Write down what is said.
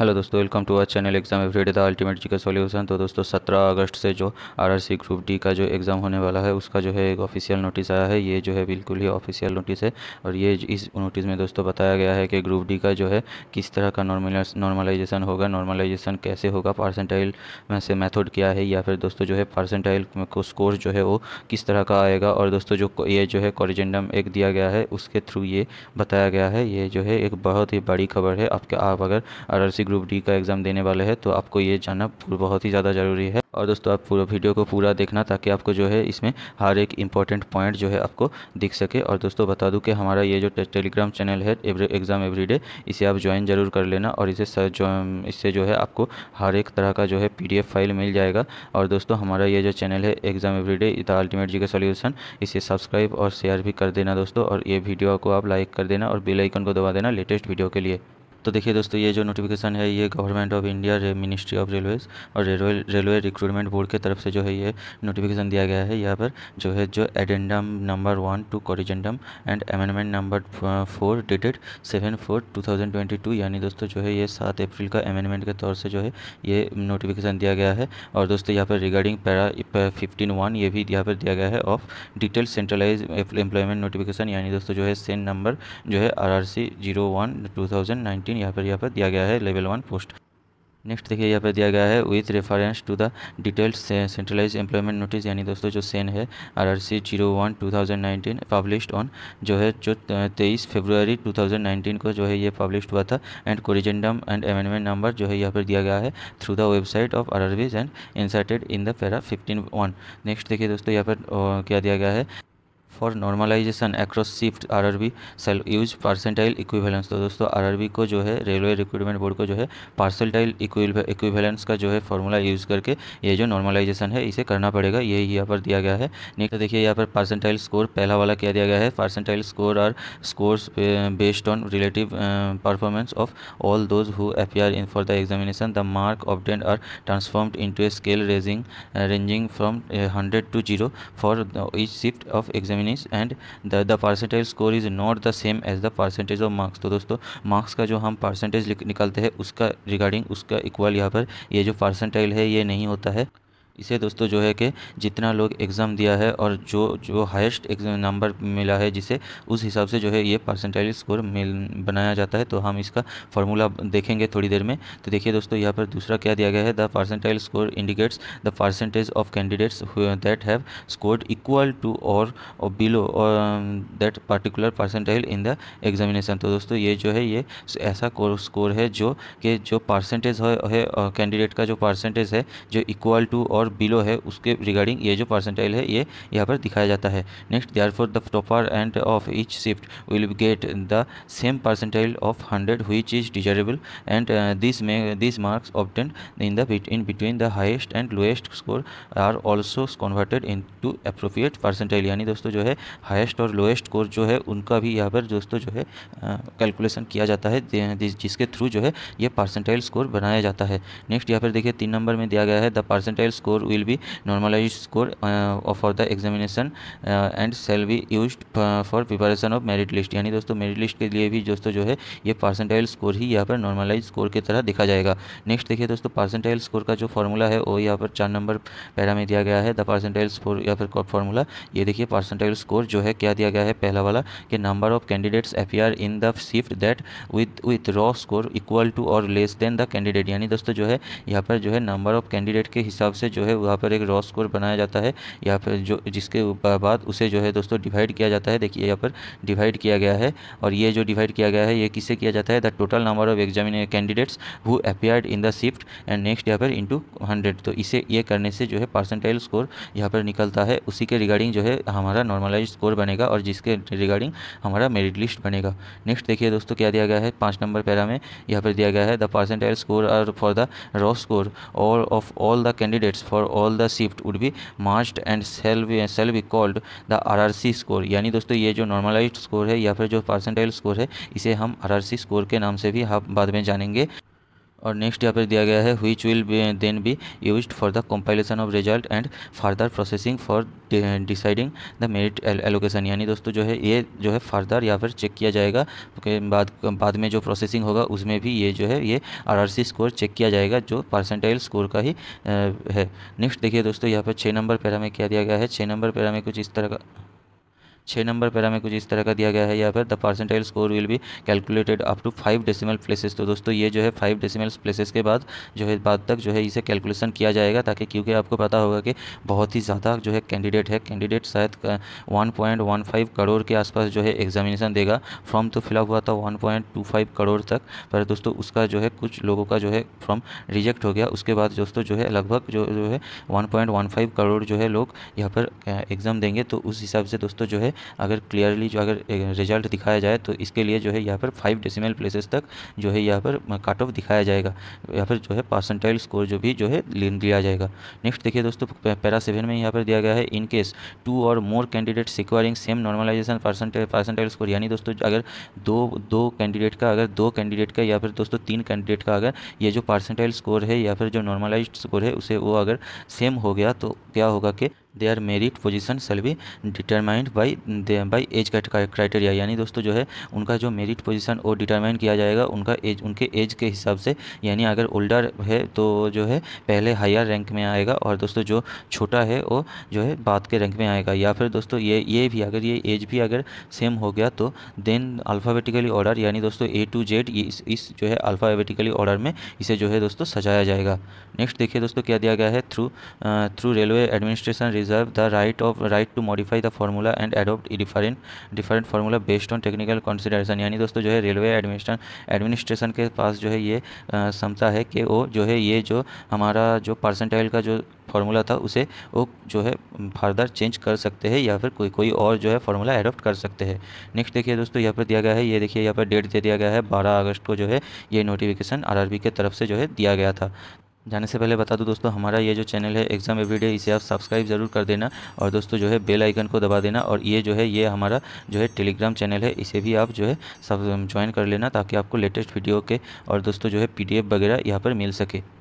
hello दोस्तों welcome to our channel exam everyday the ultimate G K solution तो दोस्तों सत्रह अगस्त से जो आरआरसी ग्रुप डी का जो एग्ज़ाम होने वाला है उसका जो है एक ऑफिशियल नोटिस आया है ये जो है बिल्कुल ही ऑफिशियल नोटिस है और ये इस नोटिस में दोस्तों बताया गया है कि ग्रुप डी का जो है किस तरह का नॉर्मलाइजेशन होगा नॉर्मलाइजेशन कैसे होगा पार्सेंटाइल में से मैथड क्या है या फिर दोस्तों जो है पार्सेंटाइल को स्कोर जो है वो किस तरह का आएगा और दोस्तों जो ये जो है कॉरिजेंडम एक दिया गया है उसके थ्रू ये बताया गया है ये जो है एक बहुत ही बड़ी खबर है आपके आप अगर आर ग्रुप डी का एग्ज़ाम देने वाले हैं तो आपको ये जानना बहुत ही ज़्यादा ज़रूरी है और दोस्तों आप पूरा वीडियो को पूरा देखना ताकि आपको जो है इसमें हर एक इंपॉर्टेंट पॉइंट जो है आपको दिख सके और दोस्तों बता दूं कि हमारा ये जो टेलीग्राम चैनल है एवरी एग्ज़ाम एवरी डे इसे आप ज्वाइन जरूर कर लेना और इसे सर जो इससे जो है आपको हर एक तरह का जो है पी फाइल मिल जाएगा और दोस्तों हमारा ये जो चैनल है exam every day the ultimate G K solution इसे सब्सक्राइब और शेयर भी कर देना दोस्तों और ये वीडियो को आप लाइक कर देना और बेलाइकन को दबा देना लेटेस्ट वीडियो के लिए तो देखिए दोस्तों ये जो नोटिफिकेशन है ये government of India ministry of railways और रेलवे रेलवे रिक्रूटमेंट बोर्ड की तरफ से जो है ये नोटिफिकेशन दिया गया है यहाँ पर जो है जो addendum number one two corrigendum and amendment number four dated seven four two thousand twenty two यानी दोस्तों जो है ये सात अप्रैल का अमेंडमेंट के तौर से जो है ये नोटिफिकेशन दिया गया है और दोस्तों यहाँ पर रिगार्डिंग पैरा फिफ्टीन वन ये भी यहाँ पर दिया गया है of detail centralize employment notification यानी दोस्तों जो है सेन नंबर जो है R R C zero one two thousand nineteen nineteen यहाँ पर यहाँ पर दिया गया है लेवल वन पोस्ट नेक्स्ट देखिए यहाँ पर दिया गया है with reference to the details centralize employment notice यानी दोस्तों जो सेन है R R C zero one two thousand nineteen published on जो है जो तेईस फेब्रुवरी टू थाउजेंड नाइनटीन को जो है ये पब्लिश हुआ था and corrigendum and amendment number जो है यहाँ पर दिया गया है through the website of R R Bs and inserted in the para fifteen one next देखिए दोस्तों यहाँ पर क्या दिया गया है for normalization across shift RRB shall use percentile equivalence तो दोस्तों आरआरबी को जो है रेलवे रिक्रूटमेंट बोर्ड को जो है पार्सेंटाइल इक्विवेलेंस का जो है फॉर्मूला यूज करके ये जो नॉर्मलाइजेशन है इसे करना पड़ेगा ये यहाँ पर दिया गया है नेक्स्ट तो देखिए यहाँ पर पार्सेंटाइल स्कोर पहला वाला क्या दिया गया है percentile score are scores based on relative performance of all those who appear in for the examination the mark obtained are transformed into a scale raising ranging from hundred to zero for each shift of exam examination and the the percentage score is not the same as the percentage of marks तो दोस्तों marks का जो हम percentage निकालते हैं उसका regarding उसका equal यहाँ पर ये जो परसेंटाइल है ये नहीं होता है इसे दोस्तों जो है कि जितना लोग एग्ज़ाम दिया है और जो जो हाईएस्ट एग्जाम नंबर मिला है जिसे उस हिसाब से जो है ये परसेंटाइल स्कोर मिल बनाया जाता है तो हम इसका फार्मूला देखेंगे थोड़ी देर में तो देखिए दोस्तों यहाँ पर दूसरा क्या दिया गया है the percentile score indicates the percentage of candidates that have scored equal to और बिलो और that particular percentile in the examination तो दोस्तों ये जो है ये ऐसा स्कोर है जो कि जो परसेंटेज है कैंडिडेट का जो परसेंटेज है जो इक्वल टू और और बिलो है उसके रिगार्डिंग ये जो परसेंटाइल है ये यहाँ पर दिखाया जाता है next there for the topper and of each shift will get the same percentile of hundred which is desirable and this may this marks obtained in the in between the highest and lowest score are also converted into appropriate percentile यानी दोस्तों जो है heist और lowest score जो है उनका भी यहाँ पर दोस्तों जो है कैलकुलेशन uh, किया जाता है जिसके थ्रू जो है ये परसेंटाइल स्कोर बनाया जाता है नेक्स्ट यहाँ पर देखिए तीन नंबर में दिया गया है the percentile score score will be normalized score uh, for the examination uh, and shall be used uh, for preparation of merit list यानी दोस्तों merit list के लिए भी दोस्तों जो है ये percentile score ही यहाँ पर normalized score की तरह देखा जाएगा नेक्स्ट देखिए दोस्तों percentile score का जो फॉर्मूला है वो यहाँ पर चार नंबर पैरा में दिया गया है द परसेंटाइल स्कोर या फिर फॉर्मूला ये देखिए परसेंटाइल स्कोर जो है क्या दिया गया है पहला वाला कि number of candidates appear in the shift that with with raw score equal to और लेस देन द कैंडिडेट यानी दोस्तों जो है यहाँ पर जो है नंबर ऑफ कैंडिडेट के हिसाब से जो है है वहाँ पर एक रॉ स्कोर बनाया जाता है यहाँ पर जो जिसके बाद उसे जो है दोस्तों डिवाइड किया जाता है देखिए यहाँ पर डिवाइड किया गया है और ये जो डिवाइड किया गया है ये किससे किया जाता है the total number of examine candidates who appeared in the shift and next यहाँ पर इंटू हंड्रेड तो इसे ये करने से जो है पर्सेंटाइल स्कोर यहाँ पर निकलता है उसी के रिगार्डिंग जो है हमारा नॉर्मलाइज स्कोर बनेगा और जिसके रिगार्डिंग हमारा मेरिट लिस्ट बनेगा नेक्स्ट देखिए दोस्तों क्या दिया गया है पाँच नंबर पैरा में यहाँ पर दिया गया है the percentile score are for the raw score और of all the candidates for all the shift would be must and shall shall be called the R R C score यानी दोस्तों ये जो नॉर्मलाइज स्कोर है या फिर जो percentile score है इसे हम आर आर सी स्कोर के नाम से भी हम हाँ बाद में जानेंगे और नेक्स्ट यहाँ पर दिया गया है which will then be use for the compilation of result and further processing for deciding the merit allocation यानी दोस्तों जो है ये जो है फर्दर यहाँ पर चेक किया जाएगा के बाद बाद में जो प्रोसेसिंग होगा उसमें भी ये जो है ये आर स्कोर चेक किया जाएगा जो परसेंटाइल स्कोर का ही आ, है नेक्स्ट देखिए दोस्तों यहाँ पर छः नंबर पैरा में क्या दिया गया है छः नंबर पैरा में कुछ इस तरह का छः नंबर पैरा में कुछ इस तरह का दिया गया है या फिर the percentile score will be calculated up to five decimal places तो दोस्तों ये जो है फाइव डेसिमल प्लेसेस के बाद जो है बाद तक जो है इसे कैलकुलेशन किया जाएगा ताकि क्योंकि आपको पता होगा कि बहुत ही ज़्यादा जो है कैंडिडेट है कैंडिडेट शायद one point one five crore के आसपास जो है एग्जामिनेशन देगा फॉर्म तो फिलअप हुआ था one point two five crore तक पर दोस्तों उसका जो है कुछ लोगों का जो है फॉर्म रिजेक्ट हो गया उसके बाद दोस्तों जो है लगभग जो जो है one point one five crore जो है लोग यहाँ पर एग्ज़ाम देंगे तो उस हिसाब से दोस्तों जो है अगर क्लियरली जो अगर रिजल्ट दिखाया जाए तो इसके लिए जो है यहाँ पर फाइव डेसिमल प्लेसेस तक जो है यहाँ पर कट ऑफ दिखाया जाएगा यहाँ पर जो है परसेंटाइल स्कोर जो भी जो है लिया जाएगा नेक्स्ट देखिए दोस्तों पैरा सेवन में यहाँ पर दिया गया है इन केस टू और more candidate securing same normalization percentile score यानी दोस्तों अगर दो दो कैंडिडेट का अगर दो कैंडिडेट का या फिर दोस्तों तीन कैंडिडेट का अगर ये जो परसेंटाइल स्कोर है या फिर जो नॉर्मलाइज स्कोर है उसे वो अगर सेम हो गया तो क्या होगा कि their merit position shall be determined by by age criteria यानी दोस्तों जो है उनका जो मेरिट पोजिशन वो डिटरमाइन किया जाएगा उनका एज उनके एज के हिसाब से यानी अगर ओल्डर है तो जो है पहले हायर रैंक में आएगा और दोस्तों जो छोटा है वो जो है बाद के रैंक में आएगा या फिर दोस्तों ये ये भी अगर ये एज भी अगर सेम हो गया तो देन अल्फ़ाबेटिकली ऑर्डर यानी दोस्तों ए टू जेड इस, इस जो है अल्फ़ाबेटिकली ऑर्डर में इसे जो है दोस्तों सजाया जाएगा नेक्स्ट देखिए दोस्तों क्या दिया गया है through through railway administration reserve the right of right to modify the formula and adopt different different formula based on technical consideration यानी दोस्तों जो है रेलवे एडमिनिस्ट्रेशन एडमिनिस्ट्रेशन के पास जो है ये क्षमता है कि वो जो है ये जो हमारा जो परसेंटाइल का जो फार्मूला था उसे वो जो है फर्दर चेंज कर सकते हैं या फिर कोई कोई और जो है फार्मूला एडोप्ट कर सकते हैं नेक्स्ट देखिए दोस्तों यहाँ पर दिया गया है ये देखिए यहाँ पर डेट दे दिया गया है बारह अगस्त को जो है ये नोटिफिकेशन आरआरबी के तरफ से जो है दिया गया था जाने से पहले बता दूं दोस्तों हमारा ये जो चैनल है एग्जाम एवरीडे इसे आप सब्सक्राइब ज़रूर कर देना और दोस्तों जो है बेल आइकन को दबा देना और ये जो है ये हमारा जो है टेलीग्राम चैनल है इसे भी आप जो है सब ज्वाइन कर लेना ताकि आपको लेटेस्ट वीडियो के और दोस्तों जो है पी वगैरह यहाँ पर मिल सके